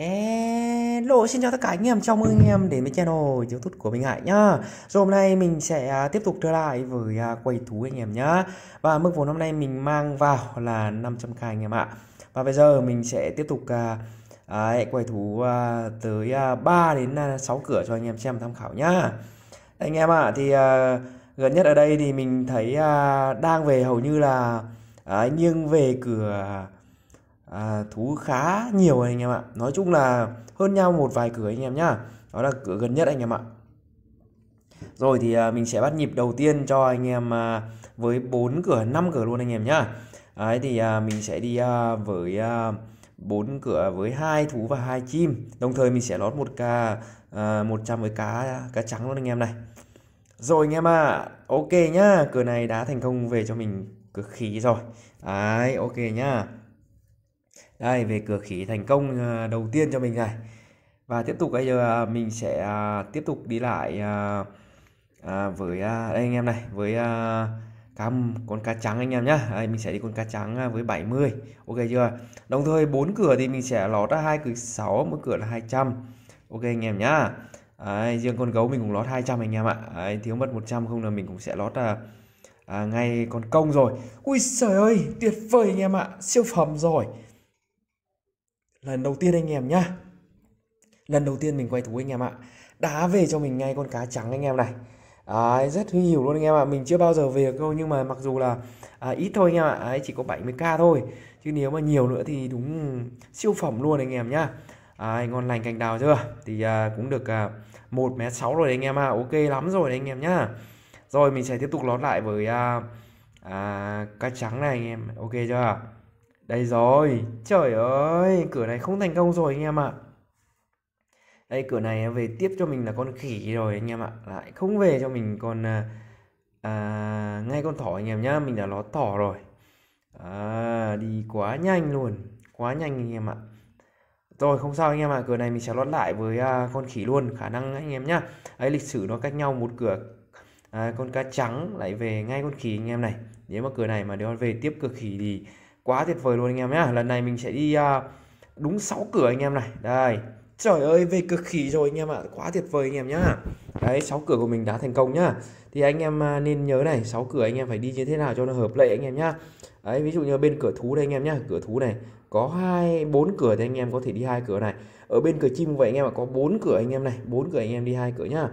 Hello, xin chào tất cả anh em, chào mừng anh em đến với channel youtube của Minh Hải nhá Rồi hôm nay mình sẽ à, tiếp tục trở lại với à, quầy thú anh em nhá Và mức vốn hôm nay mình mang vào là 500k anh em ạ Và bây giờ mình sẽ tiếp tục à, quầy thú tới à, 3 đến 6 cửa cho anh em xem tham khảo nhá Anh em ạ, thì gần nhất ở đây thì mình thấy đang về hầu như là à, nghiêng về cửa à, thú khá nhiều anh em ạ nói chung là hơn nhau một vài cửa anh em nhá đó là cửa gần nhất anh em ạ rồi thì à, mình sẽ bắt nhịp đầu tiên cho anh em à, với bốn cửa năm cửa luôn anh em nhá đấy thì à, mình sẽ đi à, với à, bốn cửa với hai thú và hai chim đồng thời mình sẽ lót một ca à, một trăm với cá cá trắng luôn anh em này rồi anh em ạ à, ok nhá cửa này đã thành công về cho mình cực khí rồi đấy ok nhá đây về cửa khỉ thành công ờ, đầu tiên cho mình này và tiếp tục bây giờ à, mình sẽ à, tiếp tục đi lại à, với đây anh em này với cá con cá trắng anh em nhá đây, mình sẽ đi con cá trắng với 70 ok chưa đồng thời bốn cửa thì mình sẽ lót ra hai cửa sáu mỗi cửa là 200 ok anh em nhá Đấy, riêng con gấu mình cũng lót 200 anh em ạ Đấy, thiếu mất 100 không là mình cũng sẽ lót à, à, ngay con công rồi ui trời ơi tuyệt vời anh em ạ siêu phẩm rồi lần đầu tiên anh em nhá lần đầu tiên mình quay thú anh em ạ đá về cho mình ngay con cá trắng anh em này Đấy, rất huy hiểu luôn anh em ạ mình chưa bao giờ về câu nhưng mà mặc dù là à, ít thôi anh em ạ à. chỉ có 70k thôi chứ nếu mà nhiều nữa thì đúng siêu phẩm luôn anh em nhá à, ngon lành cành đào chưa thì à, cũng được à, 1 mét 6 rồi anh em ạ ok lắm rồi anh em nhá rồi mình sẽ tiếp tục lót lại với à, à, cá trắng này anh em ok chưa đây rồi, trời ơi, cửa này không thành công rồi anh em ạ. Đây, cửa này về tiếp cho mình là con khỉ rồi anh em ạ. Lại không về cho mình con... À, à, ngay con thỏ anh em nhá, mình đã ló thỏ rồi. À, đi quá nhanh luôn, quá nhanh anh em ạ. Rồi không sao anh em ạ, cửa này mình sẽ lót lại với à, con khỉ luôn, khả năng anh em nhá. Ấy lịch sử nó cách nhau một cửa à, con cá trắng lại về ngay con khỉ anh em này. Nếu mà cửa này mà đéo về tiếp cửa khỉ thì quá tuyệt vời luôn anh em nhé. lần này mình sẽ đi đúng 6 cửa anh em này đây trời ơi về cực khỉ rồi anh em ạ quá tuyệt vời anh em nhá đấy 6 cửa của mình đã thành công nhá thì anh em nên nhớ này 6 cửa anh em phải đi như thế nào cho nó hợp lệ anh em nhá đấy ví dụ như bên cửa thú đây anh em nhá cửa thú này có hai bốn cửa thì anh em có thể đi hai cửa này ở bên cửa chim vậy anh em ạ có bốn cửa anh em này bốn cửa anh em đi hai cửa nhá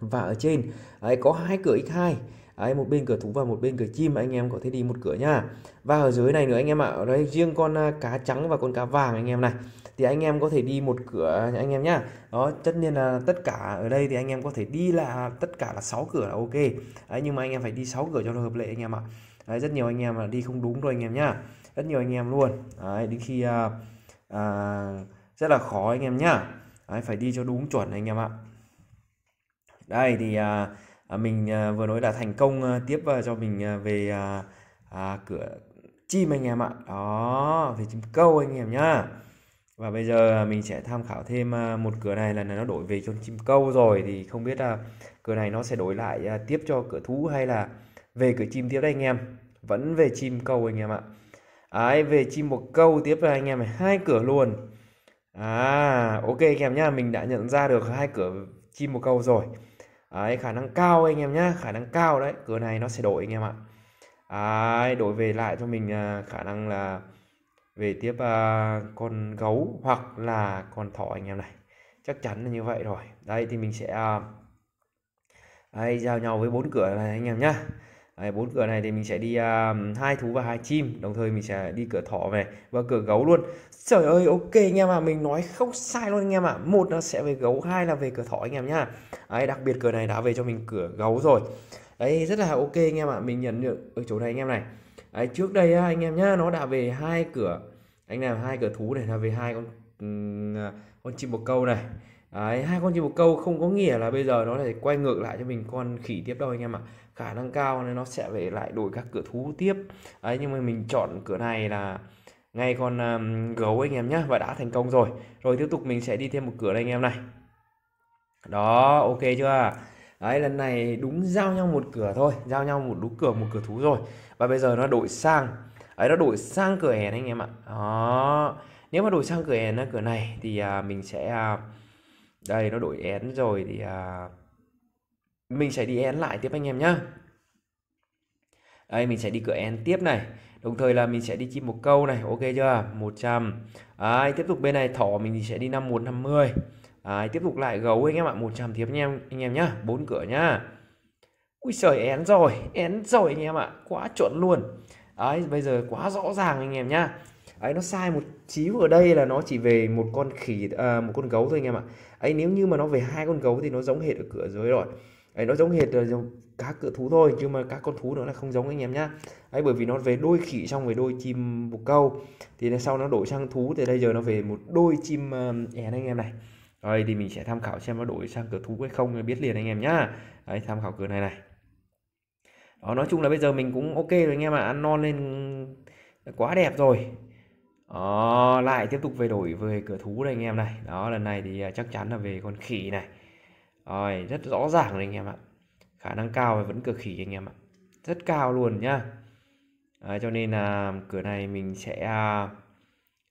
và ở trên đấy, có hai cửa x2 Đấy, một bên cửa thú và một bên cửa chim anh em có thể đi một cửa nha và ở dưới này nữa anh em ạ à, đây riêng con cá trắng và con cá vàng anh em này thì anh em có thể đi một cửa anh em nhá đó tất nhiên là tất cả ở đây thì anh em có thể đi là tất cả là 6 cửa là ok đấy, nhưng mà anh em phải đi 6 cửa cho nó hợp lệ anh em ạ à. rất nhiều anh em là đi không đúng rồi anh em nhá rất nhiều anh em luôn đấy, đến khi à, à, rất là khó anh em nhá đấy, phải đi cho đúng chuẩn anh em ạ à. đây thì à, À, mình à, vừa nói là thành công à, tiếp cho mình về à, cửa chim anh em ạ đó về chim câu anh em nhá và bây giờ mình sẽ tham khảo thêm một cửa này là nó đổi về cho chim câu rồi thì không biết là cửa này nó sẽ đổi lại tiếp cho cửa thú hay là về cửa chim tiếp đây anh em vẫn về chim câu anh em ạ ấy về chim một câu tiếp là anh em hai cửa luôn à ok anh em nhá mình đã nhận ra được hai cửa chim một câu rồi đấy, khả năng cao anh em nhé khả năng cao đấy cửa này nó sẽ đổi anh em ạ đấy, đổi về lại cho mình à, khả năng là về tiếp à, con gấu hoặc là con thỏ anh em này chắc chắn là như vậy rồi đây thì mình sẽ uh, giao nhau với bốn cửa này anh em nhé bốn cửa này thì mình sẽ đi à, hai uh, thú và hai chim đồng thời mình sẽ đi cửa thỏ về và cửa gấu luôn trời ơi ok anh em ạ mình nói không sai luôn anh em ạ một là sẽ về gấu hai là về cửa thỏ anh em nhá ấy đặc biệt cửa này đã về cho mình cửa gấu rồi đấy rất là ok anh em ạ mình nhận được ở chỗ này anh em này ấy trước đây á anh em nhá nó đã về hai cửa anh làm hai cửa thú này là về hai con ừ, à, con chim bồ câu này hai con chim bồ câu không có nghĩa là bây giờ nó lại quay ngược lại cho mình con khỉ tiếp đâu anh em ạ khả năng cao nên nó sẽ về lại đổi các cửa thú tiếp ấy nhưng mà mình chọn cửa này là ngay con um, gấu anh em nhé và đã thành công rồi rồi tiếp tục mình sẽ đi thêm một cửa đây anh em này đó ok chưa đấy lần này đúng giao nhau một cửa thôi giao nhau một đúng cửa một cửa thú rồi và bây giờ nó đổi sang ấy nó đổi sang cửa hèn anh em ạ đó nếu mà đổi sang cửa hèn cửa này thì à, mình sẽ à, đây nó đổi én rồi thì à, mình sẽ đi end lại tiếp anh em nhá đây mình sẽ đi cửa end tiếp này đồng thời là mình sẽ đi chim một câu này ok chưa 100 đấy, tiếp tục bên này thỏ mình sẽ đi 5150 đấy, tiếp tục lại gấu anh em ạ 100 tiếp anh em anh em nhá bốn cửa nhá ui trời én rồi én rồi anh em ạ quá chuẩn luôn ấy bây giờ quá rõ ràng anh em nhá ấy nó sai một xíu ở đây là nó chỉ về một con khỉ à, một con gấu thôi anh em ạ ấy nếu như mà nó về hai con gấu thì nó giống hệ ở cửa dưới rồi ấy nó giống hệt là cá cựa thú thôi nhưng mà các con thú nữa là không giống anh em nhá ấy bởi vì nó về đôi khỉ xong về đôi chim bồ câu thì sau nó đổi sang thú thì bây giờ nó về một đôi chim ờ, én anh em này rồi thì mình sẽ tham khảo xem nó đổi sang cửa thú hay không biết liền anh em nhá ấy tham khảo cửa này này đó nói chung là bây giờ mình cũng ok rồi anh em ạ à. ăn non lên quá đẹp rồi đó, lại tiếp tục về đổi về cửa thú đây anh em này đó lần này thì ờ, chắc chắn là về con khỉ này rồi rất rõ ràng rồi anh em ạ khả năng cao vẫn cực khỉ anh em ạ rất cao luôn nhá à, cho nên là cửa này mình sẽ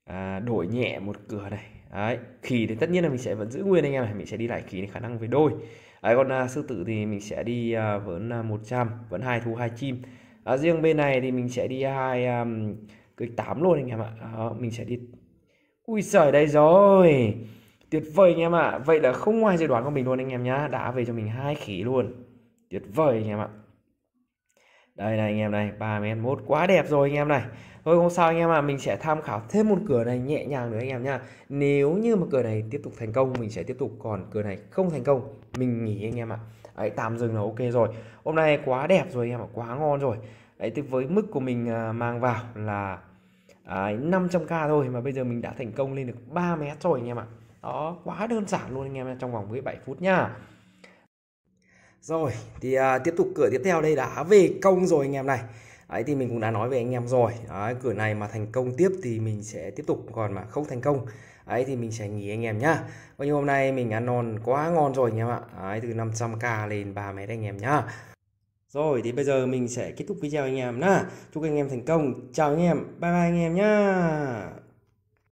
à, đổi nhẹ một cửa này đấy khỉ thì tất nhiên là mình sẽ vẫn giữ nguyên anh em này mình sẽ đi lại khỉ khả năng về đôi đấy, còn à, sư tử thì mình sẽ đi à, vẫn à, 100 vẫn hai thú hai chim à, riêng bên này thì mình sẽ đi hai à, cưới tám luôn anh em ạ à, mình sẽ đi ui giời đây rồi tuyệt vời anh em ạ à. vậy là không ngoài dự đoán của mình luôn anh em nhá đã về cho mình hai khỉ luôn tuyệt vời anh em ạ à. đây này anh em này ba 31 quá đẹp rồi anh em này thôi không sao anh em ạ à. mình sẽ tham khảo thêm một cửa này nhẹ nhàng nữa anh em nhá nếu như mà cửa này tiếp tục thành công mình sẽ tiếp tục còn cửa này không thành công mình nghỉ anh em ạ à. tạm dừng là ok rồi hôm nay quá đẹp rồi anh em ạ à. quá ngon rồi đấy với mức của mình mang vào là à, 500k thôi mà bây giờ mình đã thành công lên được 3 mét rồi anh em ạ đó quá đơn giản luôn anh em trong vòng 17 phút nha rồi thì à, tiếp tục cửa tiếp theo đây đã về công rồi anh em này ấy thì mình cũng đã nói với anh em rồi Đấy, cửa này mà thành công tiếp thì mình sẽ tiếp tục còn mà không thành công ấy thì mình sẽ nghỉ anh em nhá Coi như hôm nay mình ăn non quá ngon rồi anh em ạ ấy từ 500k lên ba mét anh em nhá Rồi thì bây giờ mình sẽ kết thúc video anh em nha. Chúc anh em thành công Chào anh em Bye bye anh em nhá